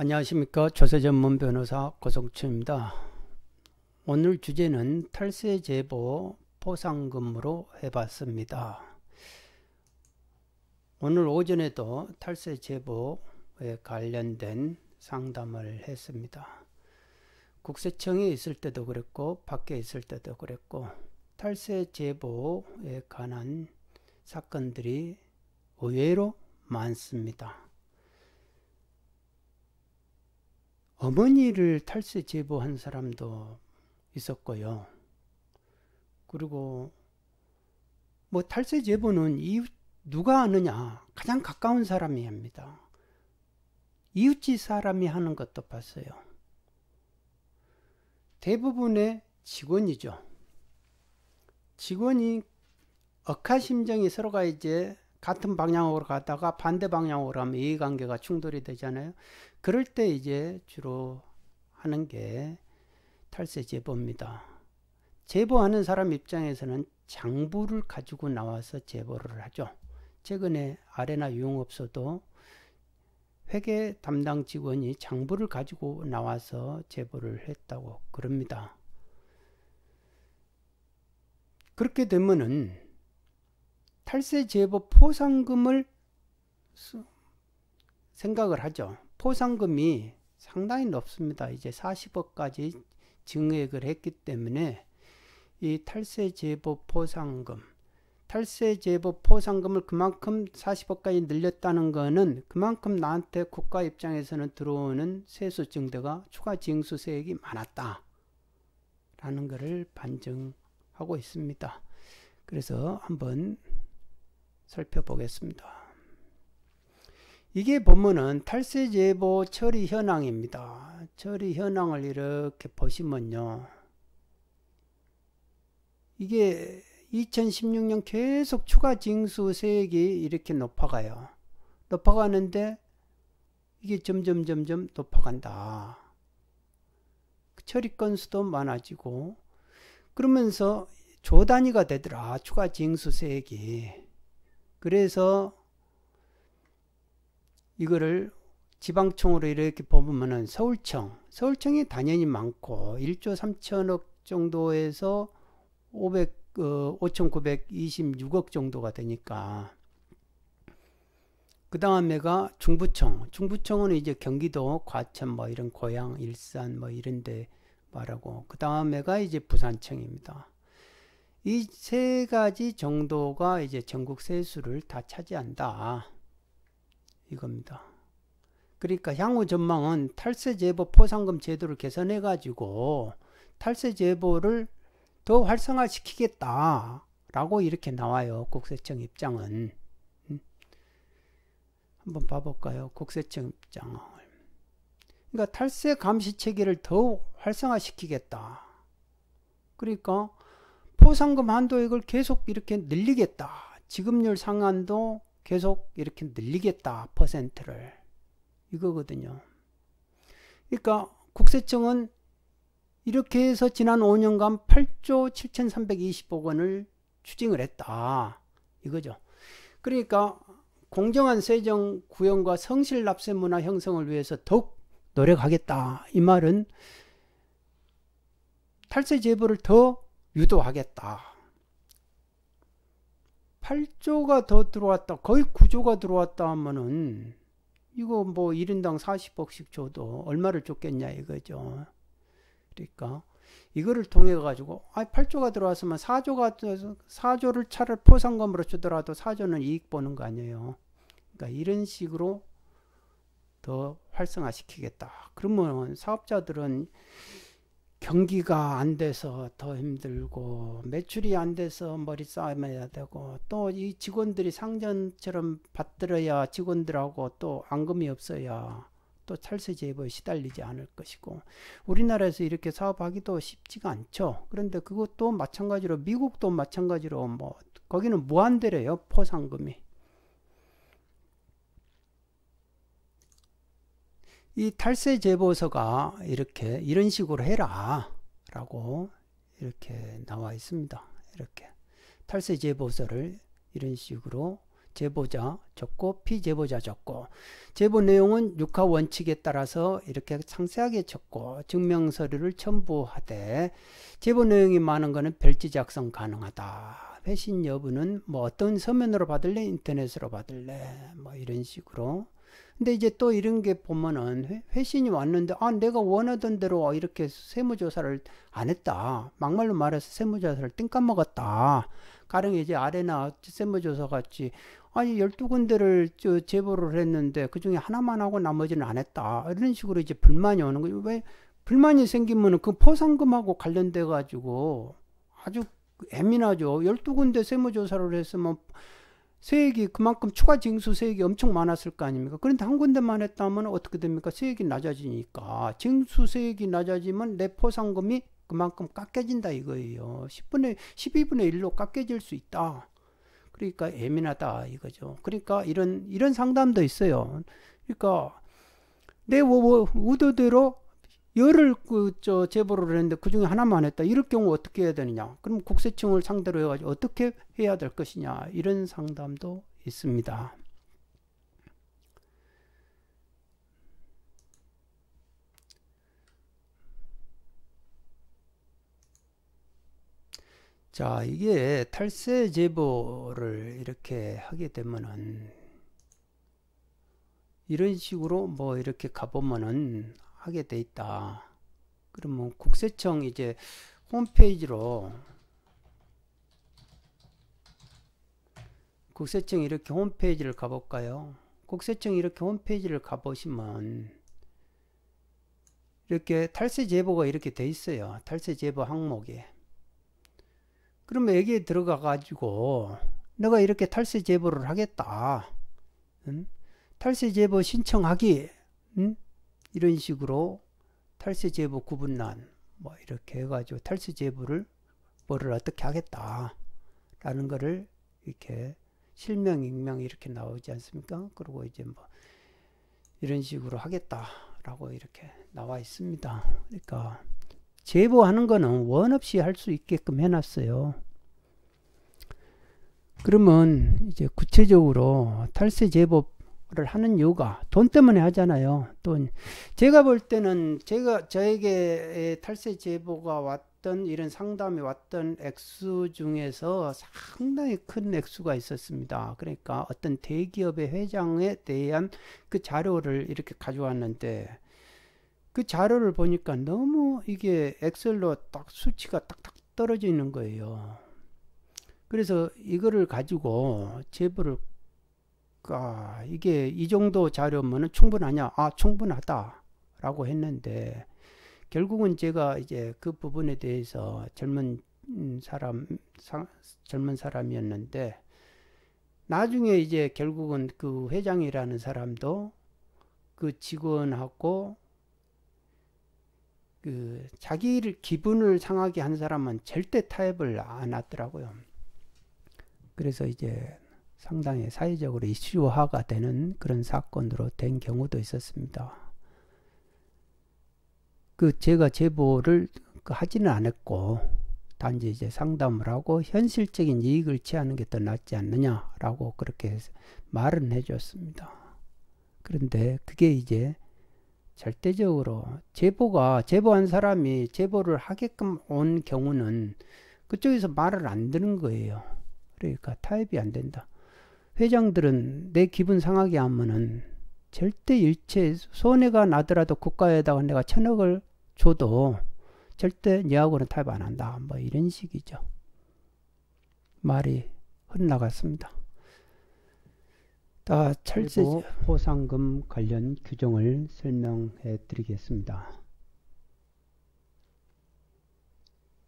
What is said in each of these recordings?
안녕하십니까 조세전문 변호사 고성춘입니다. 오늘 주제는 탈세 제보 포상금으로 해봤습니다. 오늘 오전에도 탈세 제보에 관련된 상담을 했습니다. 국세청에 있을 때도 그랬고 밖에 있을 때도 그랬고 탈세 제보에 관한 사건들이 의외로 많습니다. 어머니를 탈세 제보한 사람도 있었고요. 그리고 뭐 탈세 제보는 이 누가 하느냐 가장 가까운 사람이 합니다. 이웃집 사람이 하는 것도 봤어요. 대부분의 직원이죠. 직원이 억하심정이 서로가 이제 같은 방향으로 가다가 반대 방향으로 하면 이해관계가 충돌이 되잖아요. 그럴 때 이제 주로 하는 게 탈세 제보입니다. 제보하는 사람 입장에서는 장부를 가지고 나와서 제보를 하죠. 최근에 아레나 유흥업소도 회계 담당 직원이 장부를 가지고 나와서 제보를 했다고 그럽니다. 그렇게 되면은 탈세 제보 포상금을 생각을 하죠. 포상금이 상당히 높습니다. 이제 40억까지 증액을 했기 때문에 이 탈세 제보 포상금 탈세 제보 포상금을 그만큼 40억까지 늘렸다는 것은 그만큼 나한테 국가 입장에서는 들어오는 세수 증대가 추가 징수세액이 많았다. 라는 것을 반증하고 있습니다. 그래서 한번 살펴보겠습니다. 이게 보면은 탈세 제보 처리 현황입니다. 처리 현황을 이렇게 보시면요. 이게 2016년 계속 추가 징수 세액이 이렇게 높아가요. 높아가는데 이게 점점 점점 높아간다. 그 처리 건수도 많아지고 그러면서 조 단위가 되더라. 추가 징수 세액이. 그래서 이거를 지방청으로 이렇게 뽑으면은 서울청, 서울청이 당연히 많고 1조 3천억 정도에서 500, 어, 5,926억 정도가 되니까 그 다음에가 중부청, 중부청은 이제 경기도, 과천 뭐 이런 고향 일산 뭐 이런데 말하고 그 다음에가 이제 부산청입니다. 이세 가지 정도가 이제 전국 세수를 다 차지한다. 이겁니다. 그러니까 향후 전망은 탈세 제보 포상금 제도를 개선해 가지고 탈세 제보를 더 활성화시키겠다. 라고 이렇게 나와요. 국세청 입장은. 음? 한번 봐볼까요? 국세청 입장을. 그러니까 탈세 감시 체계를 더욱 활성화시키겠다. 그러니까 포상금 한도액을 계속 이렇게 늘리겠다. 지급률 상한도 계속 이렇게 늘리겠다. 퍼센트를. 이거거든요. 그러니까 국세청은 이렇게 해서 지난 5년간 8조 7,320억 원을 추징을 했다. 이거죠. 그러니까 공정한 세정 구현과 성실 납세 문화 형성을 위해서 더욱 노력하겠다. 이 말은 탈세 제보를더 유도하겠다. 8조가 더 들어왔다. 거의 9조가 들어왔다 하면은 이거 뭐 1인당 40억씩 줘도 얼마를 줬겠냐 이거죠. 그러니까 이거를 통해 가지고 아 8조가 들어왔으면 4조가 4조를 차를 포상금으로 주더라도 4조는 이익 보는 거 아니에요. 그러니까 이런 식으로 더 활성화시키겠다. 그러면 사업자들은 경기가 안 돼서 더 힘들고 매출이 안 돼서 머리 싸매야 되고 또 이 직원들이 상전처럼 받들어야 직원들하고 또 앙금이 없어야 또 찰세 제보에 시달리지 않을 것이고 우리나라에서 이렇게 사업하기도 쉽지가 않죠. 그런데 그것도 마찬가지로 미국도 마찬가지로 뭐 거기는 무한대래요 포상금이 이 탈세 제보서가 이렇게 이런 식으로 해라 라고 이렇게 나와 있습니다. 이렇게 탈세 제보서를 이런 식으로 제보자 적고 피제보자 적고 제보 내용은 육하 원칙에 따라서 이렇게 상세하게 적고 증명서류를 첨부하되 제보 내용이 많은 것은 별지 작성 가능하다. 회신 여부는 뭐 어떤 서면으로 받을래 인터넷으로 받을래 뭐 이런 식으로 근데 이제 또 이런 게 보면은 회, 신이 왔는데 아 내가 원하던 대로 이렇게 세무조사를 안 했다 막말로 말해서 세무조사를 땡까 먹었다 가령 이제 아래나 세무조사 같이 아니 열두 군데를 저 제보를 했는데 그중에 하나만 하고 나머지는 안 했다 이런 식으로 이제 불만이 오는 거예요 왜 불만이 생기면은 그 포상금하고 관련돼 가지고 아주 예민하죠 열두 군데 세무조사를 했으면 세액이 그만큼 추가 징수 세액이 엄청 많았을 거 아닙니까? 그런데 한 군데만 했다면 어떻게 됩니까? 세액이 낮아지니까 징수 세액이 낮아지면 내 포상금이 그만큼 깎여진다 이거예요. 10분의 12분의 1로 깎여질 수 있다. 그러니까 예민하다 이거죠. 그러니까 이런 이런 상담도 있어요. 그러니까 내 우도대로 열을 그저 제보를 했는데 그 중에 하나만 했다. 이럴 경우 어떻게 해야 되느냐? 그럼 국세청을 상대로 해가지고 어떻게 해야 될 것이냐? 이런 상담도 있습니다. 자, 이게 탈세 제보를 이렇게 하게 되면은 이런 식으로 뭐 이렇게 가보면은 하게 돼 있다. 그러면 국세청 이제 홈페이지로 국세청 이렇게 홈페이지를 가볼까요? 국세청 이렇게 홈페이지를 가보시면 이렇게 탈세 제보가 이렇게 돼 있어요. 탈세 제보 항목에. 그러면 여기에 들어가 가지고 내가 이렇게 탈세 제보를 하겠다. 응? 탈세 제보 신청하기. 응? 이런 식으로 탈세 제보 구분란 뭐 이렇게 해가지고 탈세 제보를 뭐를 어떻게 하겠다라는 거를 이렇게 실명 익명 이렇게 나오지 않습니까? 그리고 이제 뭐 이런 식으로 하겠다라고 이렇게 나와 있습니다. 그러니까 제보하는 거는 원 없이 할 수 있게끔 해놨어요. 그러면 이제 구체적으로 탈세 제보 를 하는 이유가 돈 때문에 하잖아요. 또 제가 볼 때는 제가 저에게 탈세 제보가 왔던 이런 상담이 왔던 액수 중에서 상당히 큰 액수가 있었습니다. 그러니까 어떤 대기업의 회장에 대한 그 자료를 이렇게 가져왔는데 그 자료를 보니까 너무 이게 엑셀로 딱 수치가 딱딱 떨어져 있는 거예요. 그래서 이거를 가지고 제보를 아, 이게 이 정도 자료면 충분하냐? 아, 충분하다라고 했는데 결국은 제가 이제 그 부분에 대해서 젊은 사람 사, 젊은 사람이었는데 나중에 이제 결국은 그 회장이라는 사람도 그 직원하고 그 자기를 기분을 상하게 한 사람은 절대 타협을 안 하더라고요. 그래서 이제 상당히 사회적으로 이슈화가 되는 그런 사건으로 된 경우도 있었습니다. 그 제가 제보를 그 하지는 않았고 단지 이제 상담을 하고 현실적인 이익을 취하는 게 더 낫지 않느냐라고 그렇게 말은 해줬습니다. 그런데 그게 이제 절대적으로 제보가 제보한 사람이 제보를 하게끔 온 경우는 그쪽에서 말을 안 듣는 거예요. 그러니까 타협이 안 된다. 회장들은 내 기분 상하게 하면은 절대 일체 손해가 나더라도 국가에다가 내가 천억을 줘도 절대 얘하고는 타협 안 한다. 뭐 이런 식이죠. 말이 흩나갔습니다. 다 철제 보상금 관련 규정을 설명해 드리겠습니다.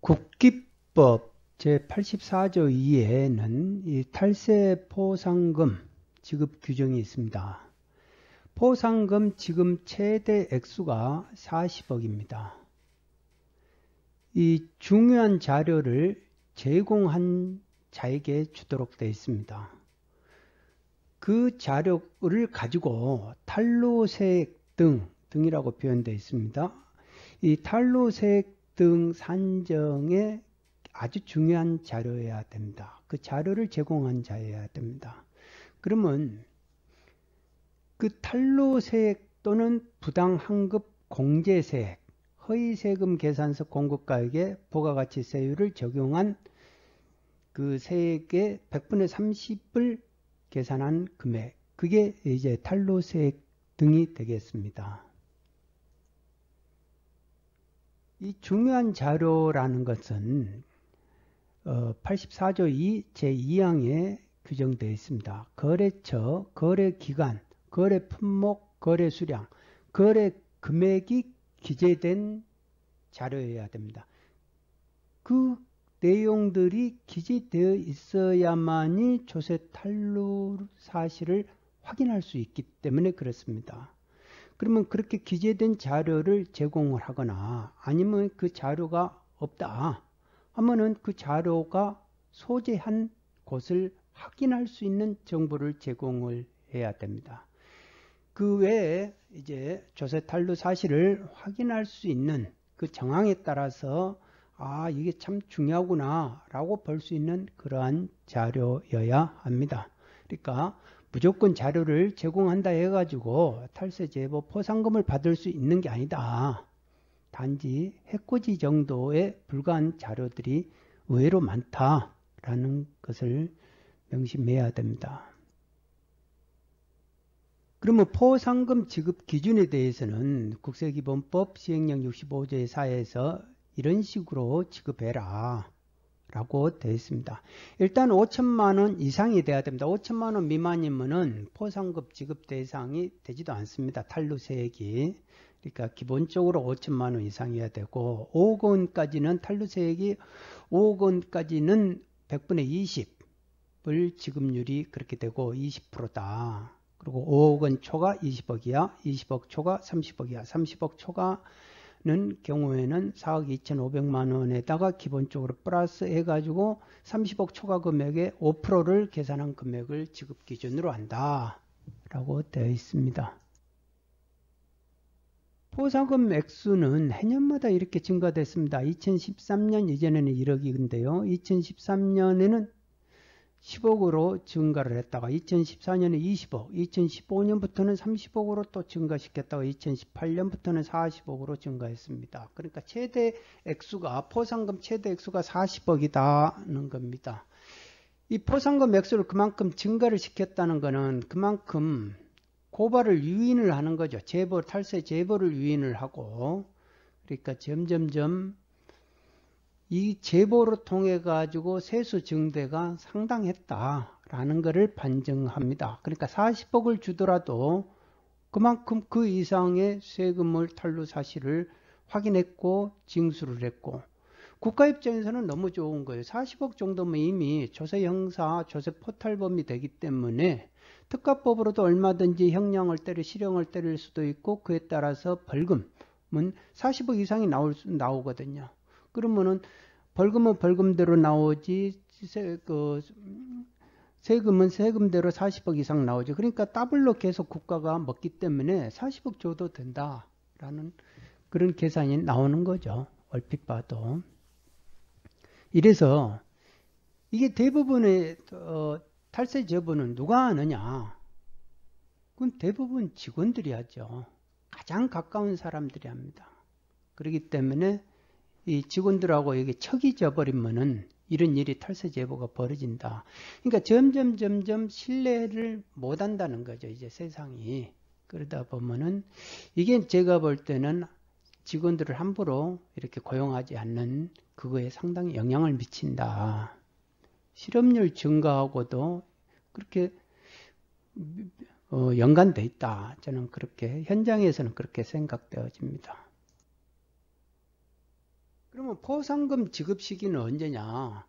국기법 제84조 2에는 이 탈세 포상금 지급 규정이 있습니다. 포상금 지금 최대 액수가 40억입니다. 이 중요한 자료를 제공한 자에게 주도록 되어 있습니다. 그 자료를 가지고 탈로세액 등 등이라고 표현되어 있습니다. 이 탈로세액 등 산정의 아주 중요한 자료여야 됩니다. 그 자료를 제공한 자여야 됩니다. 그러면 그 탈로세액 또는 부당한급 공제세액, 허위세금 계산서 공급가액에 부가가치세율을 적용한 그 세액의 100분의 30을 계산한 금액, 그게 이제 탈로세액 등이 되겠습니다. 이 중요한 자료라는 것은 84조 어, 2 제2항에 규정되어 있습니다. 거래처, 거래기간, 거래 품목, 거래 수량, 거래 금액이 기재된 자료여야 됩니다. 그 내용들이 기재되어 있어야만이 조세 탈루 사실을 확인할 수 있기 때문에 그렇습니다. 그러면 그렇게 기재된 자료를 제공을 하거나 아니면 그 자료가 없다. 하면은 그 자료가 소재한 곳을 확인할 수 있는 정보를 제공을 해야 됩니다. 그 외에 이제 조세 탈루 사실을 확인할 수 있는 그 정황에 따라서 아 이게 참 중요하구나 라고 볼 수 있는 그러한 자료여야 합니다. 그러니까 무조건 자료를 제공한다 해가지고 탈세 제보 포상금을 받을 수 있는 게 아니다. 단지 해코지 정도에 불과한 자료들이 의외로 많다라는 것을 명심해야 됩니다. 그러면 포상금 지급 기준에 대해서는 국세기본법 시행령 65조의 4에서 이런 식으로 지급해라 라고 되어 있습니다. 일단 5천만 원 이상이 돼야 됩니다. 5천만 원 미만이면은 포상금 지급 대상이 되지도 않습니다. 탈루세액이. 그러니까 기본적으로 5천만 원 이상이어야 되고 5억 원까지는 탈루세액이 5억 원까지는 100분의 20을 지급률이 그렇게 되고 20%다. 그리고 5억 원 초과 20억이야, 20억 초과 30억이야, 30억 초과는 경우에는 4억 2,500만 원에다가 기본적으로 플러스 해가지고 30억 초과 금액의 5%를 계산한 금액을 지급 기준으로 한다라고 되어 있습니다. 포상금 액수는 해년마다 이렇게 증가됐습니다. 2013년 이전에는 1억인데요. 2013년에는 10억으로 증가를 했다가 2014년에 20억, 2015년부터는 30억으로 또 증가시켰다가 2018년부터는 40억으로 증가했습니다. 그러니까 최대 액수가 포상금 최대 액수가 40억이다는 겁니다. 이 포상금 액수를 그만큼 증가를 시켰다는 것은 그만큼 고발을 유인을 하는 거죠. 재벌, 탈세 재벌을 유인을 하고, 그러니까 점점점 이 제보를 통해 가지고 세수 증대가 상당했다라는 것을 반증합니다. 그러니까 40억을 주더라도 그만큼 그 이상의 세금을 탈루 사실을 확인했고 징수를 했고 국가 입장에서는 너무 좋은 거예요. 40억 정도면 이미 조세 형사, 조세 포탈범이 되기 때문에 특가법으로도 얼마든지 형량을 때릴, 실형을 때릴 수도 있고 그에 따라서 벌금은 40억 이상이 나올 수, 나오거든요. 그러면은 벌금은 벌금대로 나오지 세, 그, 세금은 세금대로 40억 이상 나오죠. 그러니까 더블로 계속 국가가 먹기 때문에 40억 줘도 된다라는 그런 계산이 나오는 거죠. 얼핏 봐도. 이래서 이게 대부분의 어, 탈세 제보는 누가 하느냐? 그건 대부분 직원들이 하죠. 가장 가까운 사람들이 합니다. 그렇기 때문에 이 직원들하고 여기 척이 져버리면은 이런 일이 탈세 제보가 벌어진다. 그러니까 점점 점점 신뢰를 못 한다는 거죠. 이제 세상이 그러다 보면은 이게 제가 볼 때는 직원들을 함부로 이렇게 고용하지 않는 그거에 상당히 영향을 미친다. 실업률 증가하고도 그렇게 어, 연관되어 있다. 저는 그렇게 현장에서는 그렇게 생각되어집니다. 그러면 포상금 지급 시기는 언제냐?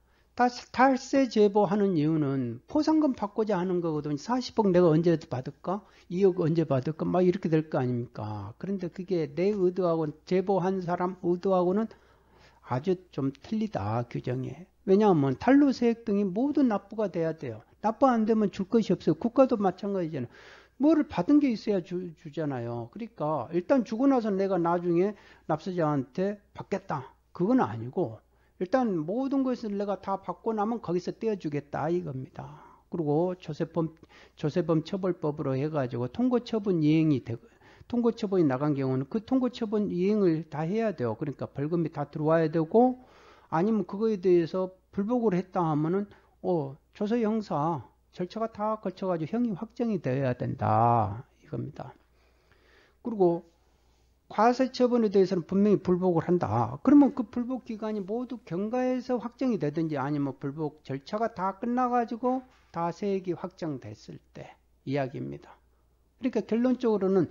탈세 제보하는 이유는 포상금 받고자 하는 거거든요. 40억 내가 언제 받을까? 2억 언제 받을까? 막 이렇게 될 거 아닙니까? 그런데 그게 내 의도하고는 제보한 사람 의도하고는 아주 좀 틀리다 규정에. 왜냐하면 탈루세액 등이 모두 납부가 돼야 돼요. 납부 안 되면 줄 것이 없어요. 국가도 마찬가지잖아요. 뭐를 받은 게 있어야 주, 잖아요 그러니까 일단 주고 나서 내가 나중에 납세자한테 받겠다. 그건 아니고 일단 모든 것을 내가 다 받고 나면 거기서 떼어주겠다 이겁니다. 그리고 조세범 조세범 처벌법으로 해가지고 통고처분 이행이 되고 통고처분이 나간 경우는 그 통고처분 이행을 다 해야 돼요. 그러니까 벌금이 다 들어와야 되고 아니면 그거에 대해서 불복을 했다 하면은 어 조세 형사 절차가 다 거쳐가지고 형이 확정이 되어야 된다 이겁니다. 그리고 과세 처분에 대해서는 분명히 불복을 한다. 그러면 그 불복 기간이 모두 경과해서 확정이 되든지 아니면 불복 절차가 다 끝나가지고 다 세액이 확정됐을 때 이야기입니다. 그러니까 결론적으로는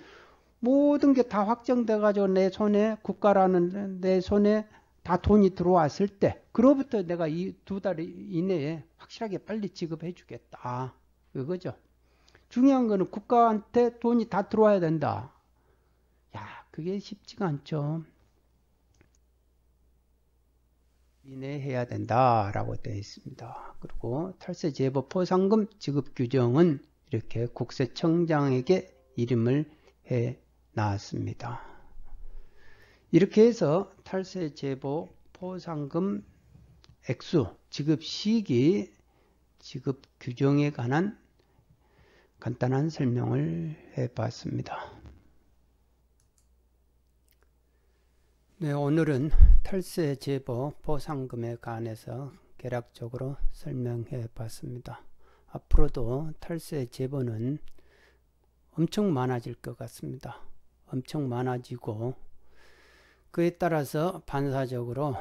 모든 게 다 확정돼가지고 내 손에 국가라는 내 손에 다 돈이 들어왔을 때 그로부터 내가 이 두 달 이내에 확실하게 빨리 지급해 주겠다. 그거죠. 중요한 거는 국가한테 돈이 다 들어와야 된다. 그게 쉽지가 않죠. 인해해야 된다라고 되어 있습니다. 그리고 탈세 제보 포상금 지급 규정은 이렇게 국세청장에게 이름을 해 놨습니다. 이렇게 해서 탈세 제보 포상금 액수 지급 시기 지급 규정에 관한 간단한 설명을 해 봤습니다. 네, 오늘은 탈세 제보 보상금에 관해서 개략적으로 설명해 봤습니다. 앞으로도 탈세 제보는 엄청 많아질 것 같습니다. 엄청 많아지고 그에 따라서 반사적으로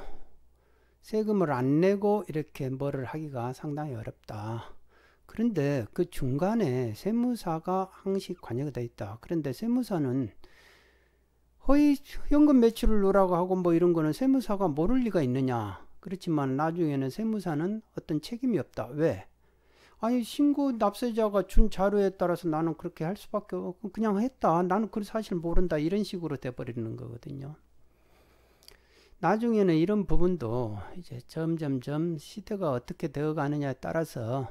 세금을 안 내고 이렇게 뭐를 하기가 상당히 어렵다. 그런데 그 중간에 세무사가 항시 관여가 되어 있다. 그런데 세무사는 허위 현금 매출을 놓라고 하고 뭐 이런 거는 세무사가 모를 리가 있느냐. 그렇지만 나중에는 세무사는 어떤 책임이 없다. 왜? 아니 신고 납세자가 준 자료에 따라서 나는 그렇게 할 수밖에 없고 그냥 했다. 나는 그 사실 모른다. 이런 식으로 돼버리는 거거든요. 나중에는 이런 부분도 이제 점점점 시대가 어떻게 되어가느냐에 따라서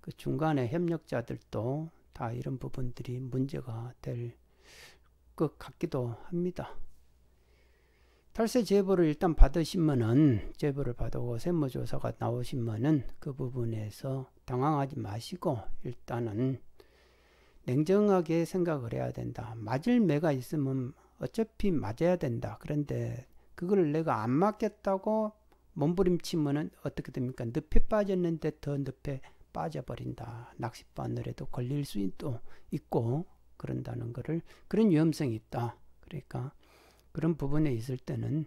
그 중간에 협력자들도 다 이런 부분들이 문제가 될것 같기도 합니다. 탈세 제보를 일단 받으시면은 제보를 받고 세무조사가 나오시면은 그 부분에서 당황하지 마시고 일단은 냉정하게 생각을 해야 된다. 맞을 매가 있으면 어차피 맞아야 된다. 그런데 그걸 내가 안 맞겠다고 몸부림치면은 어떻게 됩니까? 늪에 빠졌는데 더 늪에 빠져버린다. 낚싯바늘에도 걸릴 수 있고 그런다는 것을 그런 위험성이 있다. 그러니까 그런 부분에 있을 때는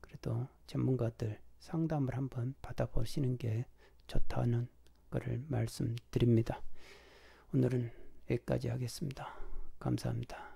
그래도 전문가들 상담을 한번 받아보시는 게 좋다는 것을 말씀드립니다. 오늘은 여기까지 하겠습니다. 감사합니다.